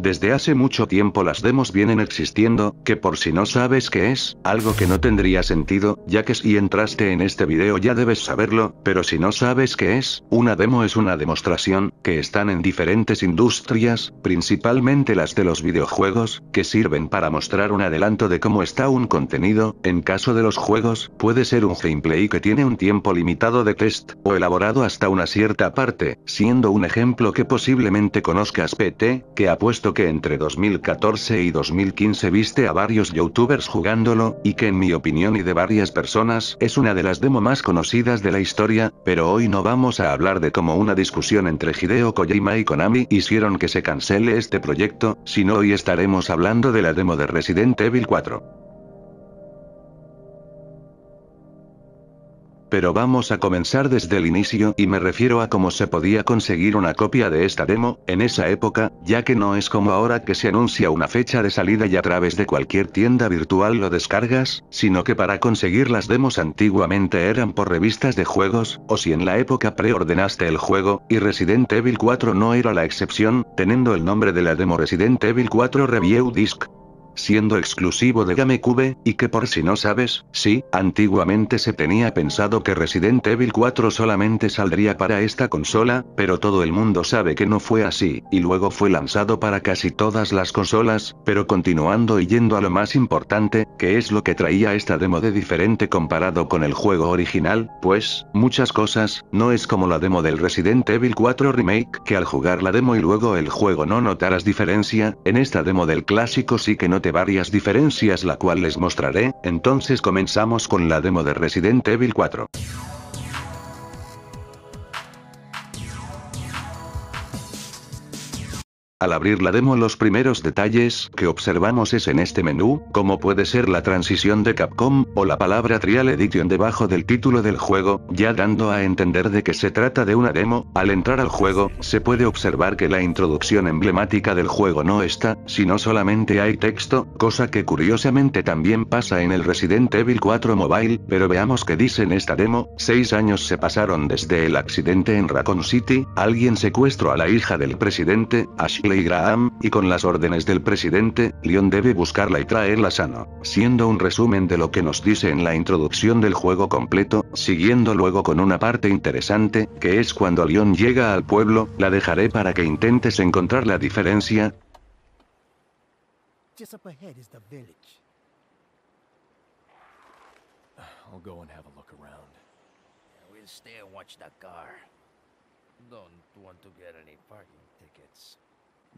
Desde hace mucho tiempo las demos vienen existiendo, que por si no sabes qué es, algo que no tendría sentido, ya que si entraste en este video ya debes saberlo, pero si no sabes qué es, una demo es una demostración, que están en diferentes industrias, principalmente las de los videojuegos, que sirven para mostrar un adelanto de cómo está un contenido, en caso de los juegos, puede ser un gameplay que tiene un tiempo limitado de test, o elaborado hasta una cierta parte, siendo un ejemplo que posiblemente conozcas PT, que ha puesto que entre 2014 y 2015 viste a varios youtubers jugándolo, y que en mi opinión y de varias personas es una de las demo más conocidas de la historia, pero hoy no vamos a hablar de cómo una discusión entre Hideo Kojima y Konami hicieron que se cancele este proyecto, sino hoy estaremos hablando de la demo de Resident Evil 4. Pero vamos a comenzar desde el inicio y me refiero a cómo se podía conseguir una copia de esta demo, en esa época, ya que no es como ahora que se anuncia una fecha de salida y a través de cualquier tienda virtual lo descargas, sino que para conseguir las demos antiguamente eran por revistas de juegos, o si en la época preordenaste el juego, y Resident Evil 4 no era la excepción, teniendo el nombre de la demo Resident Evil 4 Review Disc, siendo exclusivo de GameCube, y que por si no sabes, sí, antiguamente se tenía pensado que Resident Evil 4 solamente saldría para esta consola, pero todo el mundo sabe que no fue así, y luego fue lanzado para casi todas las consolas, pero continuando y yendo a lo más importante, que es lo que traía esta demo de diferente comparado con el juego original, pues, muchas cosas, no es como la demo del Resident Evil 4 Remake, que al jugar la demo y luego el juego no notarás diferencia, en esta demo del clásico sí que no te varias diferencias la cual les mostraré, entonces comenzamos con la demo de Resident Evil 4. Al abrir la demo los primeros detalles que observamos es en este menú, como puede ser la transición de Capcom, o la palabra Trial Edition debajo del título del juego, ya dando a entender de que se trata de una demo, al entrar al juego, se puede observar que la introducción emblemática del juego no está, sino solamente hay texto, cosa que curiosamente también pasa en el Resident Evil 4 Mobile, pero veamos que dice en esta demo, 6 años se pasaron desde el accidente en Raccoon City, alguien secuestró a la hija del presidente, Ash y Graham, y con las órdenes del presidente, Leon debe buscarla y traerla sano, siendo un resumen de lo que nos dice en la introducción del juego completo, siguiendo luego con una parte interesante, que es cuando Leon llega al pueblo, la dejaré para que intentes encontrar la diferencia.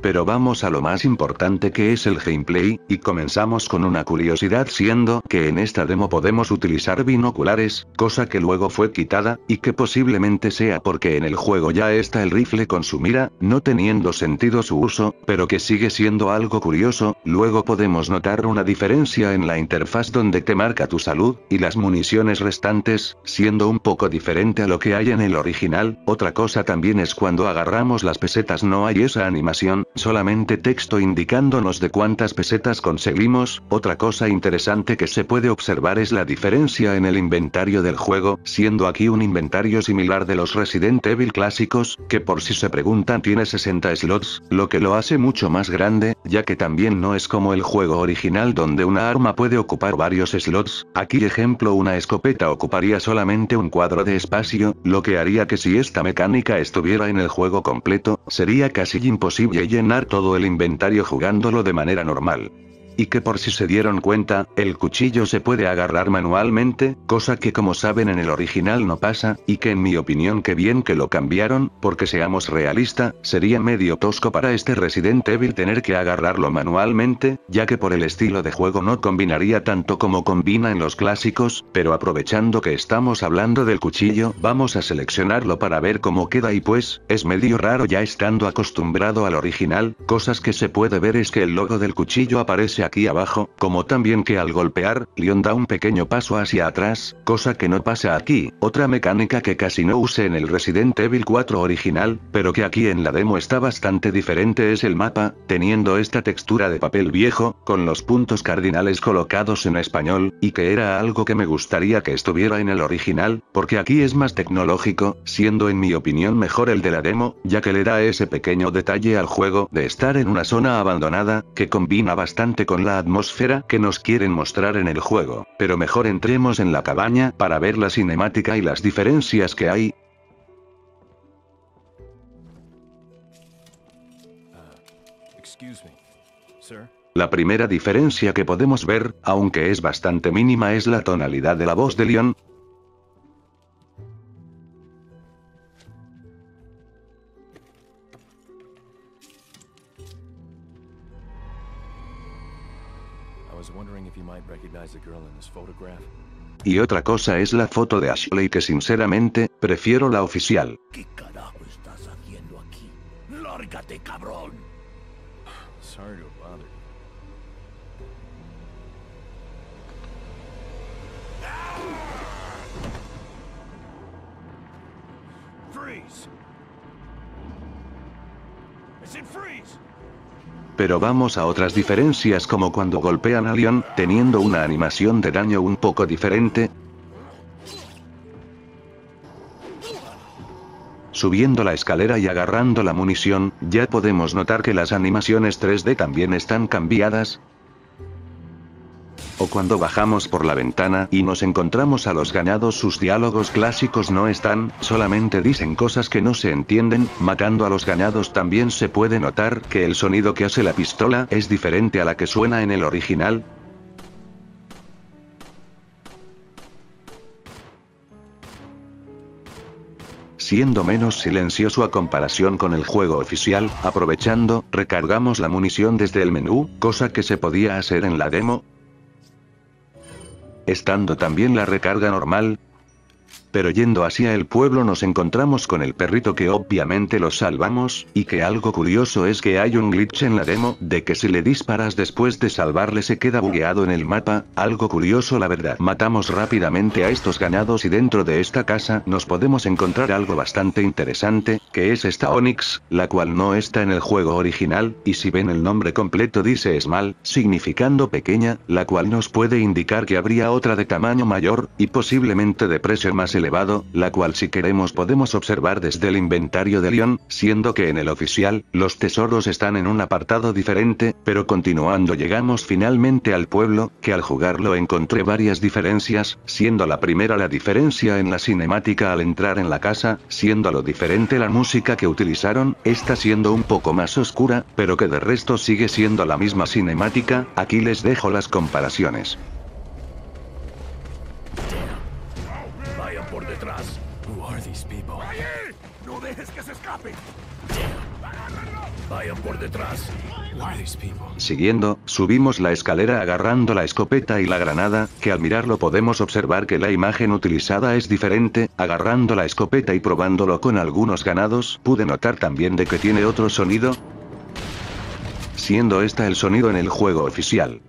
Pero vamos a lo más importante que es el gameplay, y comenzamos con una curiosidad siendo que en esta demo podemos utilizar binoculares, cosa que luego fue quitada, y que posiblemente sea porque en el juego ya está el rifle con su mira, no teniendo sentido su uso, pero que sigue siendo algo curioso, luego podemos notar una diferencia en la interfaz donde te marca tu salud, y las municiones restantes, siendo un poco diferente a lo que hay en el original, otra cosa también es cuando agarramos las pesetas no hay esa animación, Solamente texto indicándonos de cuántas pesetas conseguimos, otra cosa interesante que se puede observar es la diferencia en el inventario del juego, siendo aquí un inventario similar de los Resident Evil clásicos, que por si se preguntan tiene 60 slots, lo que lo hace mucho más grande, ya que también no es como el juego original donde una arma puede ocupar varios slots, aquí ejemplo una escopeta ocuparía solamente un cuadro de espacio, lo que haría que si esta mecánica estuviera en el juego completo, sería casi imposible en todo el inventario jugándolo de manera normal y que por si se dieron cuenta, el cuchillo se puede agarrar manualmente, cosa que como saben en el original no pasa, y que en mi opinión que bien que lo cambiaron, porque seamos realista, sería medio tosco para este Resident Evil tener que agarrarlo manualmente, ya que por el estilo de juego no combinaría tanto como combina en los clásicos, pero aprovechando que estamos hablando del cuchillo, vamos a seleccionarlo para ver cómo queda y pues, es medio raro ya estando acostumbrado al original, cosas que se puede ver es que el logo del cuchillo aparece aquí abajo, como también que al golpear, Leon da un pequeño paso hacia atrás, cosa que no pasa aquí, otra mecánica que casi no use en el Resident Evil 4 original, pero que aquí en la demo está bastante diferente es el mapa, teniendo esta textura de papel viejo, con los puntos cardinales colocados en español, y que era algo que me gustaría que estuviera en el original, porque aquí es más tecnológico, siendo en mi opinión mejor el de la demo, ya que le da ese pequeño detalle al juego de estar en una zona abandonada, que combina bastante con la atmósfera que nos quieren mostrar en el juego, pero mejor entremos en la cabaña para ver la cinemática y las diferencias que hay, uh, La primera diferencia que podemos ver, aunque es bastante mínima, es la tonalidad de la voz de Leon, Y otra cosa es la foto de Ashley que sinceramente, prefiero la oficial. ¿Qué carajo estás haciendo aquí? ¡Lárgate, cabrón! Sorry to bother Freeze! I said freeze! Pero vamos a otras diferencias como cuando golpean a Leon, teniendo una animación de daño un poco diferente. Subiendo la escalera y agarrando la munición, ya podemos notar que las animaciones 3D también están cambiadas, o cuando bajamos por la ventana y nos encontramos a los ganados sus diálogos clásicos no están, solamente dicen cosas que no se entienden, matando a los ganados también se puede notar que el sonido que hace la pistola es diferente a la que suena en el original, siendo menos silencioso a comparación con el juego oficial, aprovechando, recargamos la munición desde el menú, cosa que se podía hacer en la demo, estando también la recarga normal, pero yendo hacia el pueblo nos encontramos con el perrito que obviamente lo salvamos, y que algo curioso es que hay un glitch en la demo, de que si le disparas después de salvarle se queda bugueado en el mapa, algo curioso la verdad. Matamos rápidamente a estos ganados y dentro de esta casa nos podemos encontrar algo bastante interesante, que es esta Onix, la cual no está en el juego original, y si ven el nombre completo dice Esmal, significando pequeña, la cual nos puede indicar que habría otra de tamaño mayor, y posiblemente de precio más elevado elevado, la cual si queremos podemos observar desde el inventario de León, siendo que en el oficial, los tesoros están en un apartado diferente, pero continuando llegamos finalmente al pueblo, que al jugarlo encontré varias diferencias, siendo la primera la diferencia en la cinemática al entrar en la casa, siendo lo diferente la música que utilizaron, esta siendo un poco más oscura, pero que de resto sigue siendo la misma cinemática, aquí les dejo las comparaciones. Siguiendo, subimos la escalera agarrando la escopeta y la granada, que al mirarlo podemos observar que la imagen utilizada es diferente, agarrando la escopeta y probándolo con algunos ganados, pude notar también de que tiene otro sonido, siendo esta el sonido en el juego oficial.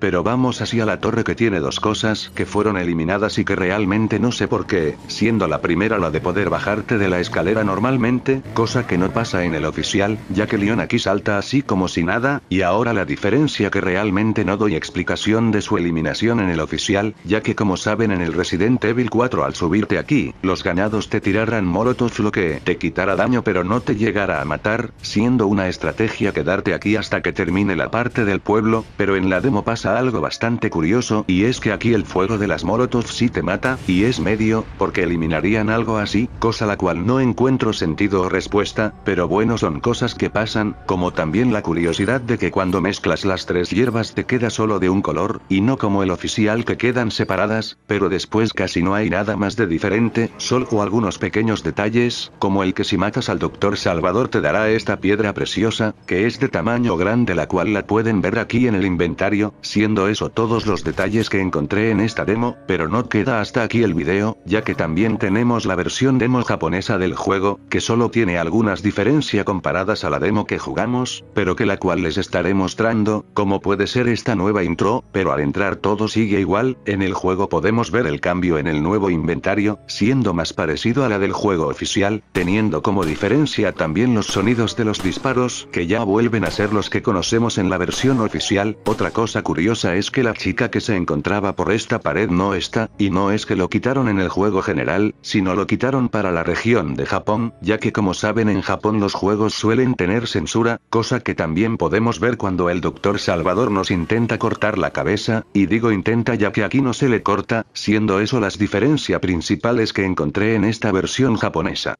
Pero vamos así a la torre que tiene dos cosas que fueron eliminadas y que realmente no sé por qué, siendo la primera la de poder bajarte de la escalera normalmente, cosa que no pasa en el oficial, ya que Leon aquí salta así como si nada, y ahora la diferencia que realmente no doy explicación de su eliminación en el oficial, ya que como saben en el Resident Evil 4 al subirte aquí, los ganados te tirarán molotov lo que te quitará daño pero no te llegará a matar, siendo una estrategia quedarte aquí hasta que termine la parte del pueblo, pero en la demo pasa algo bastante curioso y es que aquí el fuego de las molotov sí te mata, y es medio, porque eliminarían algo así, cosa la cual no encuentro sentido o respuesta, pero bueno son cosas que pasan, como también la curiosidad de que cuando mezclas las tres hierbas te queda solo de un color, y no como el oficial que quedan separadas, pero después casi no hay nada más de diferente, solo algunos pequeños detalles, como el que si matas al doctor Salvador te dará esta piedra preciosa, que es de tamaño grande la cual la pueden ver aquí en el inventario, si eso todos los detalles que encontré en esta demo, pero no queda hasta aquí el video, ya que también tenemos la versión demo japonesa del juego, que solo tiene algunas diferencias comparadas a la demo que jugamos, pero que la cual les estaré mostrando, como puede ser esta nueva intro, pero al entrar todo sigue igual, en el juego podemos ver el cambio en el nuevo inventario, siendo más parecido a la del juego oficial, teniendo como diferencia también los sonidos de los disparos, que ya vuelven a ser los que conocemos en la versión oficial, otra cosa curiosa es que la chica que se encontraba por esta pared no está, y no es que lo quitaron en el juego general, sino lo quitaron para la región de Japón, ya que como saben en Japón los juegos suelen tener censura, cosa que también podemos ver cuando el doctor Salvador nos intenta cortar la cabeza, y digo intenta ya que aquí no se le corta, siendo eso las diferencias principales que encontré en esta versión japonesa.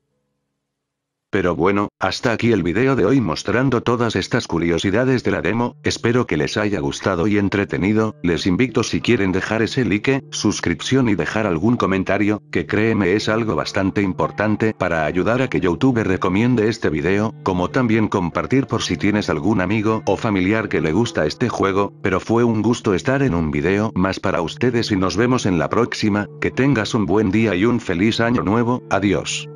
Pero bueno, hasta aquí el video de hoy mostrando todas estas curiosidades de la demo, espero que les haya gustado y entretenido, les invito si quieren dejar ese like, suscripción y dejar algún comentario, que créeme es algo bastante importante para ayudar a que YouTube recomiende este video, como también compartir por si tienes algún amigo o familiar que le gusta este juego, pero fue un gusto estar en un video más para ustedes y nos vemos en la próxima, que tengas un buen día y un feliz año nuevo, adiós.